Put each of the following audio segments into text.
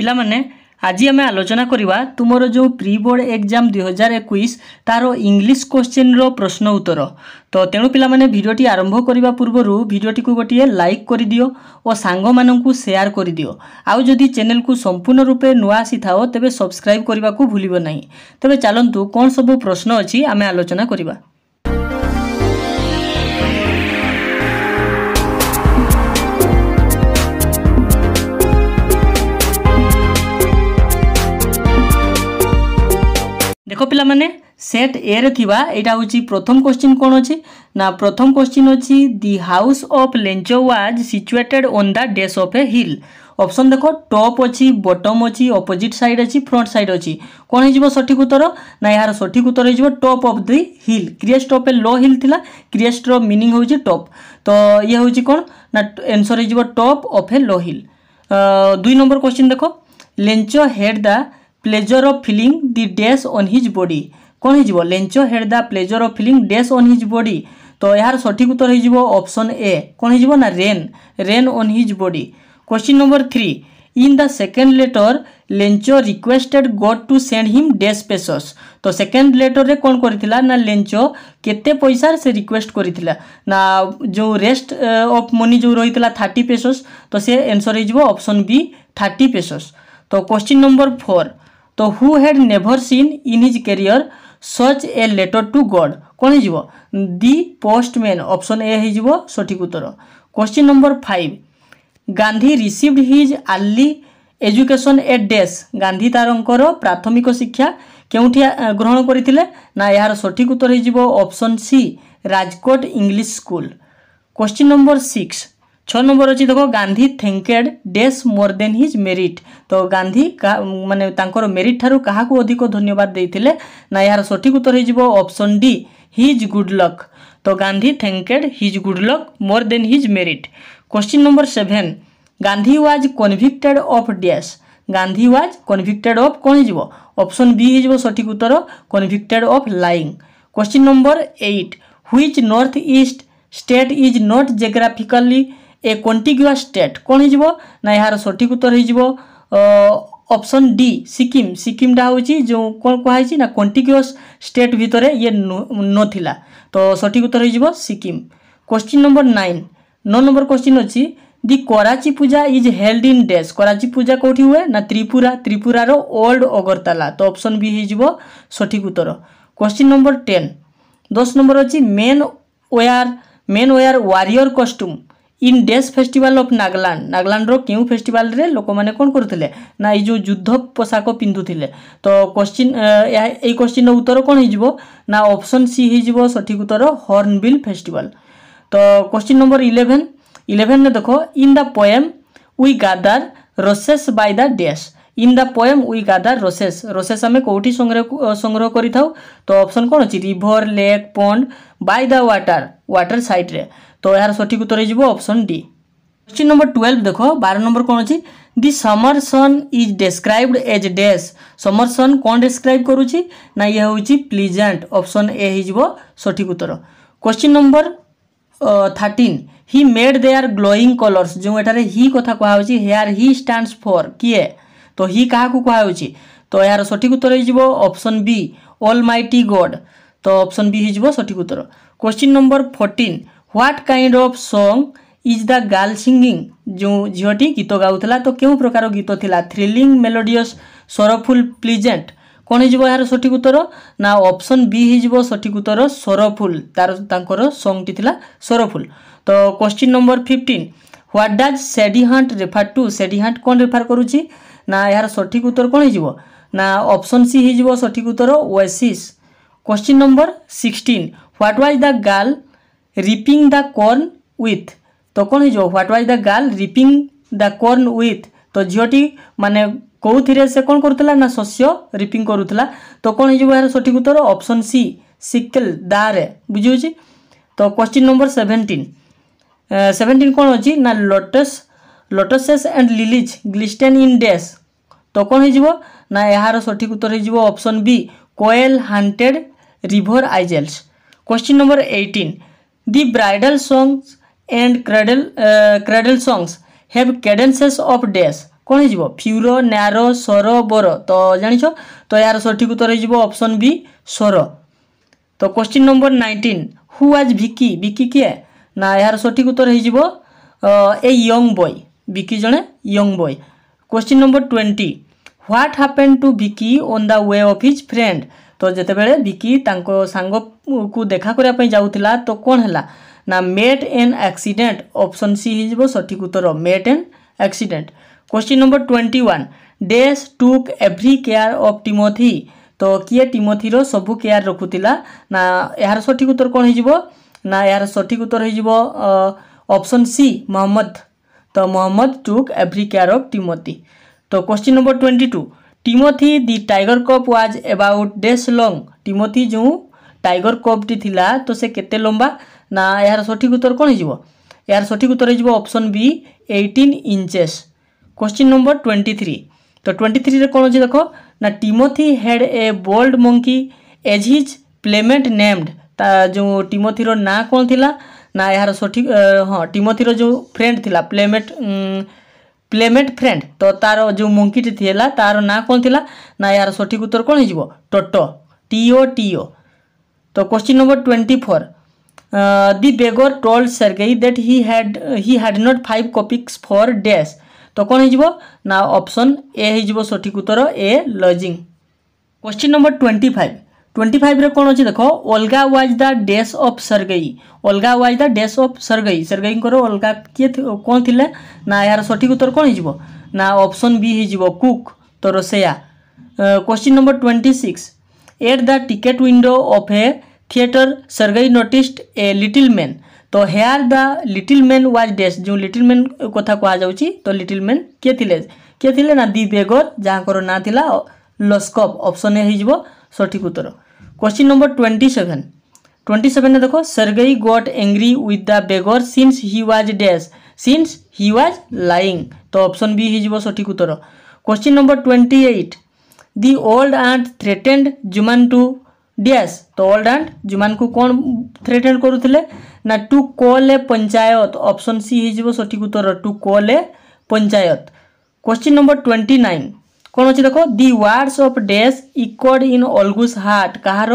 ପିଲାମାନେ ଆଜି ଆମେ ଆଲୋଚନା କରିବା ତୁମର ଯେଉଁ ପ୍ରି ବୋର୍ଡ଼ ଏକ୍ଜାମ୍ ଦୁଇହଜାର ଏକୋଇଶ ତା'ର ଇଂଲିଶ କୋଶ୍ଚିନ୍ର ପ୍ରଶ୍ନ ଉତ୍ତର ତ ତେଣୁ ପିଲାମାନେ ଭିଡ଼ିଓଟି ଆରମ୍ଭ କରିବା ପୂର୍ବରୁ ଭିଡ଼ିଓଟିକୁ ଗୋଟିଏ ଲାଇକ୍ କରିଦିଅ ଓ ସାଙ୍ଗମାନଙ୍କୁ ସେୟାର କରିଦିଅ ଆଉ ଯଦି ଚ୍ୟାନେଲକୁ ସମ୍ପୂର୍ଣ୍ଣ ରୂପେ ନୂଆ ଆସିଥାଅ ତେବେ ସବସ୍କ୍ରାଇବ୍ କରିବାକୁ ଭୁଲିବ ନାହିଁ ତେବେ ଚାଲନ୍ତୁ କ'ଣ ସବୁ ପ୍ରଶ୍ନ ଅଛି ଆମେ ଆଲୋଚନା କରିବା দেখ পিলামানে সেট এ রে থিবা এটা হচ্ছে প্রথম কোশ্চিন কোণ অছি না প্রথম কোশ্চিন অছি the house of Lencho was situated on the dash of a hill option দেখ টপ অছি বটম অছি অপোজিট সাইড অছি ফ্রন্ট সাইড অছি কোণ হয়ে সঠিক উত্তর না এর সঠিক উত্তর হয়ে top of the hill crest of a low hill লা ক্রিয়েস্টর মিনিং হচ্ছে টপ তো ইয়ে হচ্ছে কোণ না এনসর হয়ে top of a low hill দুই নম্বর কোশ্চিন দেখ Lencho had the pleasure of feeling the dash on his body କ'ଣ ହେଇଯିବ Lencho had the pleasure of feeling dash on his body ତ ଏହାର ସଠିକ୍ ଉତ୍ତର ହେଇଯିବ ଅପସନ୍ ଏ କ'ଣ ହେଇଯିବ ନା rain rain on his body question number three in the second letter Lencho requested God to send him dash pesos তো সেকেন্ড লেটরে কোণ করেছিলা না লেঞ্চ কেতে পয়সার সে রিকোয়েস্ট করেছিলা না যে রেস্ট অফ মনি যে রয়েছিল থার্টি পেসস তো সে আনসর হয়ে যাব অপশন বি থার্টি পেসস তো কোশ্চিন নম্বর ফোর তো who had never seen in his career such a letter to God କ'ଣ ହେଇଯିବ ଦି ପୋଷ୍ଟମ୍ୟାନ୍ ଅପସନ୍ ଏ ହେଇଯିବ ସଠିକ୍ ଉତ୍ତର question number five Gandhi received his early education a dash Gandhi ତାରଙ୍କର ପ୍ରାଥମିକ ଶିକ୍ଷା କେଉଁଠି ଗ୍ରହଣ କରିଥିଲେ ନା ଏହାର ସଠିକ୍ ଉତ୍ତର ହେଇଯିବ option C Rajkot English school question number six ছ নম্বর অছি দেখো Gandhi thanked dash more than his merit তো গান্ধী মানে তাঁর মেরিট ঠার কাহকু অধিক ধন্যবাদ দিয়ে না এর সঠিক উত্তর হয়ে যাব option D his good luck তো Gandhi thanked his good luck more than his merit question number seven Gandhi was convicted of dash Gandhi was convicted of কোণ হয়ে যাব অপশন বি হয়ে যাব সঠিক উত্তর convicted of lying question number eight which north east state is not geographically a contiguous state କ'ଣ ହେଇଯିବ ନା ଏହାର ସଠିକ ଉତ୍ତର ହେଇଯିବ অপশন ডি সিকিম সিকিমটা হচ্ছে যে কোণ কুহাইছি না কন্টিগুয়স স্টেট ভিতরে ইয়ে নথিলা তো সঠিক উত্তর হয়ে যাব সিকিম কোশ্চিন নম্বর নাইন ন নম্বর কোশ্চিন অছি the Kharchi Puja is held in dash Kharchi Puja কোটি হুয়ে না ত্রিপুরা ত্রিপুরার ওল্ড অগরতালা তো অপশন বি হয়ে যাব সঠিক উত্তর কোশ্চিন নম্বর টেন দশ নম্বর অছি men war men war warrior costume in dash festival of Nagaland ନାଗାଲାଣ୍ଡର କେଉଁ ଫେଷ୍ଟିଭାଲରେ ଲୋକମାନେ କ'ଣ କରୁଥିଲେ ନା ଏଇ ଯେଉଁ ଯୁଦ୍ଧ ପୋଷାକ ପିନ୍ଧୁଥିଲେ ତ କ୍ୱଶ୍ଚିନ୍ ଏଇ କ୍ୱଶ୍ଚିନ୍ର ଉତ୍ତର କ'ଣ ହେଇଯିବ ନା ଅପସନ୍ ସି ହେଇଯିବ ସଠିକ୍ ଉତ୍ତର ହର୍ଣ୍ଣବିଲ୍ ଫେଷ୍ଟିଭାଲ ତ କ୍ୱଶ୍ଚିନ୍ ନମ୍ବର ଇଲେଭେନ୍ ଇଲେଭେନ୍ରେ ଦେଖ in the poem we gather roses by the dash in the poem we gather roses roses আমি কোটি সংগ্রহ সংগ্রহ করে থাও তো অপশন কোণ অছি river lake pond by the water water সাইড্রে তো এর সঠিক উত্তর হয়ে যাব option D question number twelve দেখ বার নম্বর কোণ অছি the summer sun is described as dash summer sun কোণ ডেসক্রাইব করুছি না ইয়ে হচ্ছে প্লিজাট অপশন এ হয়ে যাব সঠিক উত্তর question number thirteen he made their glowing colours যে এটার হি কথা কুহাচ্ছে হেয়ার হি স্ট্যান্ডস ফর কিয়ে তো হি কাহাকু কুহাচ্ছে তো এর সঠিক উত্তর হয়ে যাব option B Almighty God তো অপশন বি হয়ে যাব সঠিক উত্তর question number fourteen what kind of song is the girl singing ଯେଉଁ ଝିଅଟି ଗୀତ ଗାଉଥିଲା ତ କେଉଁ ପ୍ରକାର ଗୀତ ଥିଲା ଥ୍ରିଲିଂ ମେଲୋଡ଼ିୟସ୍ ସରଫୁଲ୍ ପ୍ଲିଜେଣ୍ଟ କ'ଣ ହେଇଯିବ ଏହାର ସଠିକ ଉତ୍ତର ନା ଅପସନ୍ ବି ହେଇଯିବ ସଠିକ ଉତ୍ତର ସରଫୁଲ୍ ତାର ତାଙ୍କର ସଙ୍ଗ୍ଟି ଥିଲା ସରଫୁଲ୍ ତ question number fifteen what does shady haunt refer to shady haunt କ'ଣ ରେଫର୍ କରୁଛି ନା ଏହାର ସଠିକ ଉତ୍ତର କ'ଣ ହେଇଯିବ ନା ଅପସନ୍ ସି ହେଇଯିବ ସଠିକ ଉତ୍ତର oasis question number sixteen what was the girl reaping the corn with তখন হয়ে what was the girl reaping the corn with তো ঝিওটি মানে କେଉଁଥିରେ ସେ କ'ଣ କରୁଥିଲା ନା ଶସ୍ୟ ରିପିଂ କରୁଥିଲା ତ କ'ଣ ହେଇଯିବ ଏହାର ସଠିକ୍ ଉତ୍ତର ଅପସନ୍ ସି ସିକେଲ୍ ଦାରେ ବୁଝିହେଉଛି ତ କ୍ୱେଶ୍ଚିନ୍ ନମ୍ବର ସେଭେଣ୍ଟିନ୍ ସେଭେଣ୍ଟିନ୍ କ'ଣ ଅଛି ନା lotus lotuses and lilies glisten in dash ତ କ'ଣ ହେଇଯିବ ନା ଏହାର ସଠିକ୍ ଉତ୍ତର ହେଇଯିବ option B koel haunted river isles question number eighteen The bridal songs and cradle, uh, cradle songs have cadences of days. କ'ଣ ହେଇଯିବ ଫ୍ୟୁର ନ୍ୟାର ସ୍ୱର ବର ତ ଜାଣିଛ ତ ଏହାର ସଠିକ ଉତ୍ତର ହେଇଯିବ ଅପସନ୍ ବି ସ୍ୱର ତ question number nineteen who is Vicky Vicky କିଏ ନା ଏହାର ସଠିକ ଉତ୍ତର ହେଇଯିବ ଏ ୟଙ୍ଗ ବୟ ଭିକି ଜଣେ young boy question number twenty what happen to Vicky on the way of his friend ତ ଯେତେବେଳେ ବିକି ତାଙ୍କ ସାଙ୍ଗକୁ ଦେଖା କରିବା ପାଇଁ ଯାଉଥିଲା ତ କ'ଣ ହେଲା ନା met an accident option C ହେଇଯିବ ସଠିକ୍ ଉତ୍ତର met an accident question number twenty one dash took every care of Timothy तो किए टिमोथीर सबू केयार रखुला ना यार सठिक उत्तर कौन हो ना यार सठिक उत्तर हो ऑप्शन सी मोहम्मद तो Mohammed took every care of Timothy तो question number twenty two Timothy the tiger cub was about dash long Timothy যে টাইগর কপটি লা তো সে কেতে লম্বা না এর সঠিক উত্তর কোণ হয়ে এর সঠিক উত্তর হয়ে option B eighteen inches question number twenty three তো টোয়েন্টি থ্রিরে কোণ অছে দেখ না Timothy had a bold monkey as his playmate named তা যে টিমোথির না কোণ লা না এর সঠিক হ্যাঁ টিমোথির যে ফ্রেন্ড লা প্লেমেট প্লেমেট ফ্রেন্ড তো তার যে মঙ্কিটি লা তার না কোণ লা না ইয়ার সঠিক উত্তর কোণ হয়ে যাব টোট টিও টিও তো question number twenty four the beggar told Sergei that he had he had not five kopecks for dash তো কোণ হয়ে যাব না অপশন এ হয়ে যাব সঠিক উত্তর a lodging question number twenty five twenty five कौन अच्छे देख Olga was the dash of Sergei Olga was the dash of Sergei Sergei Olga किए कौन थी ना यार सठिक उत्तर कौन हो ना ऑप्शन बी हो कुक तो रोसैया question number twenty six at the ticket window of a theatre Sergei noticed a little man तो here the little man was dash जो लिटिल मैन कथा कहुच्ची तो लिटिल मैन किए थे किए थे ना दि बेगर जहाँ ना थी लस्कप अप्सन ए हो সঠিক উত্তর question number twenty seven twenty সেভেনে দেখো Sergei got angry with the beggar since he was dash since he was lying তো অপশন বি হয়ে সঠিক উত্তর question number twenty eight the old aunt threatened Zuman to dash তো old aunt জুমানু কম threatened করুলে না to call a panchayat option C হয়ে সঠিক উত্তর to call a panchayat question number twenty nine কোণ অছি দেখ দি words of dash echoed in অলগুস হার্ট কাহার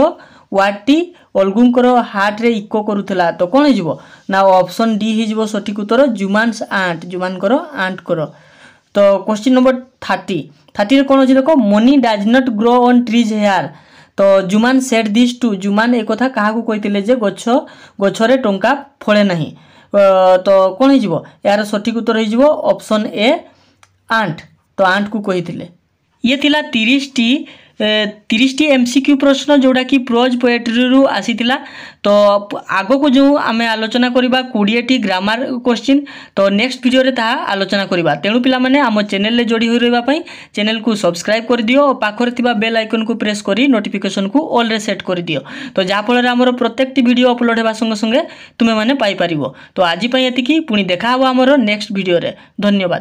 ওয়ার্ডটি অলগুঙ্কর হার্টরে ইকো করুলা তো কোণ হয়ে না অপশন ডি হয়ে যাব সঠিক উত্তর জুমানস আন্ট জুমানকর আন্টকর তো কোশ্চিন নম্বর থার্টি থার্টিরে কোণ অছি দেখ money does not grow on trees here তো Zuman said this to Zuman এই কথা কাহাকু কইতিলে যে গছ গছরে টঙ্কা ফলে না তো কোণ হয়ে এর সঠিক উত্তর হয়ে অপশন এ আন্ট তো আন্টকু কইতিলে ଇଏ ଥିଲା ତିରିଶଟି তিরিশটি এমসিকিউ প্রশ্ন যেটাকি প্রোজ পোয়েট্রি আসিলা তো আগকু যে আমি আলোচনা করা কোড়িয়েটি গ্রামার কোশ্চিন তো নেক্সট ভিডিওরে তাহা আলোচনা করা তেণু পিলামানে আমার চ্যানেলে যোড়ি হয়ে রহবা চ্যানেল কু সবসক্রাইব করে দিও ও পাখরে থাকা বেল আইকন কু প্রেস করে নোটিফিকেসন কু অলরে সেট করে দিও তো যাফলের আমার প্রত্যেকটি ভিডিও অপলোড হওয়া সঙ্গে সঙ্গে তুমি মানে পাইপার তো আজপাই এতিকি পুঁ দেখা হব আমার নেক্সট ভিডিওরে ধন্যবাদ